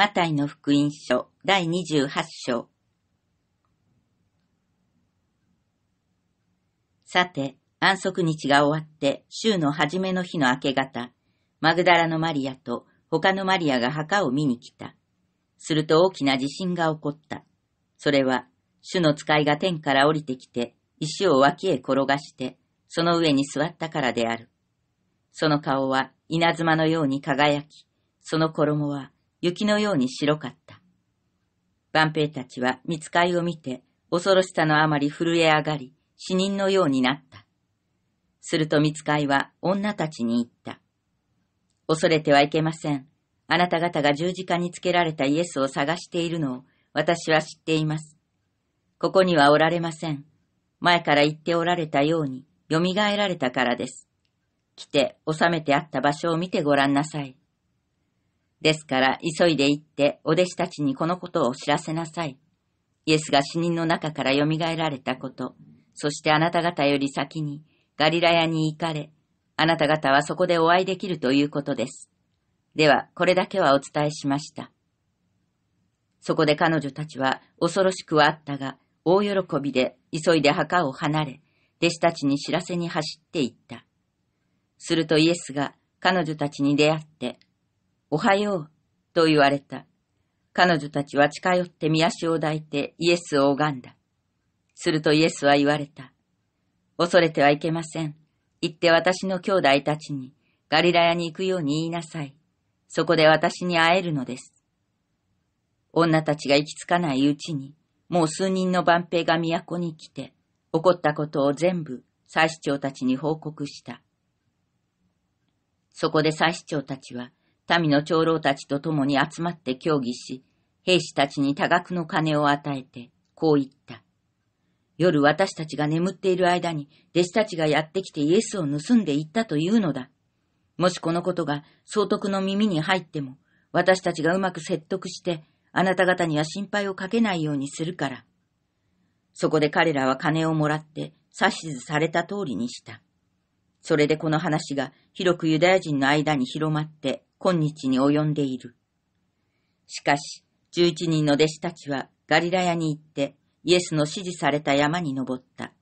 マタイの福音書第28章。さて、安息日が終わって週の初めの日の明け方、マグダラのマリアと他のマリアが墓を見に来た。すると大きな地震が起こった。それは、主の使いが天から降りてきて、石を脇へ転がして、その上に座ったからである。その顔は稲妻のように輝き、その衣は雪のように白かった。万平たちは見つかいを見て、恐ろしさのあまり震え上がり、死人のようになった。すると見つかいは女たちに言った。恐れてはいけません。あなた方が十字架につけられたイエスを探しているのを私は知っています。ここにはおられません。前から言っておられたように、よみがえられたからです。来て、収めてあった場所を見てごらんなさい。ですから急いで行ってお弟子たちにこのことを知らせなさい。イエスが死人の中から蘇られたこと、そしてあなた方より先にガリラ屋に行かれ、あなた方はそこでお会いできるということです。では、これだけはお伝えしました。そこで彼女たちは恐ろしくはあったが、大喜びで急いで墓を離れ、弟子たちに知らせに走っていった。するとイエスが彼女たちに出会っておはよう、と言われた。彼女たちは近寄って見足を抱いてイエスを拝んだ。するとイエスは言われた。恐れてはいけません。行って私の兄弟たちにガリラヤに行くように言いなさい。そこで私に会えるのです。女たちが行き着かないうちに、もう数人の万兵が都に来て、起こったことを全部祭司長たちに報告した。そこで祭司長たちは、民の長老たちと共に集まって協議し、兵士たちに多額の金を与えて、こう言った。夜私たちが眠っている間に、弟子たちがやってきてイエスを盗んでいったというのだ。もしこのことが総督の耳に入っても、私たちがうまく説得して、あなた方には心配をかけないようにするから。そこで彼らは金をもらって、指図された通りにした。それでこの話が広くユダヤ人の間に広まって今日に及んでいる。しかし、十一人の弟子たちはガリラヤに行って、イエスの指示された山に登った。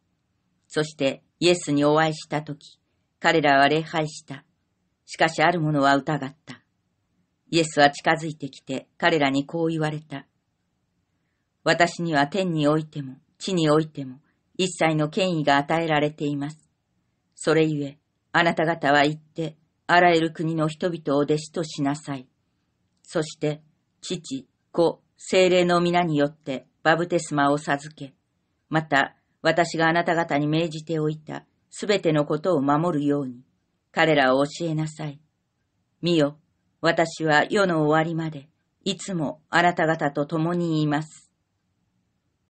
そしてイエスにお会いしたとき、彼らは礼拝した。しかしある者は疑った。イエスは近づいてきて彼らにこう言われた。私には天においても地においても一切の権威が与えられています。それゆえ、あなた方は行ってあらゆる国の人々を弟子としなさい。そして、父、子、精霊の皆によってバブテスマを授け、また、私があなた方に命じておいたすべてのことを守るように、彼らを教えなさい。見よ、私は世の終わりまで、いつもあなた方と共にいます。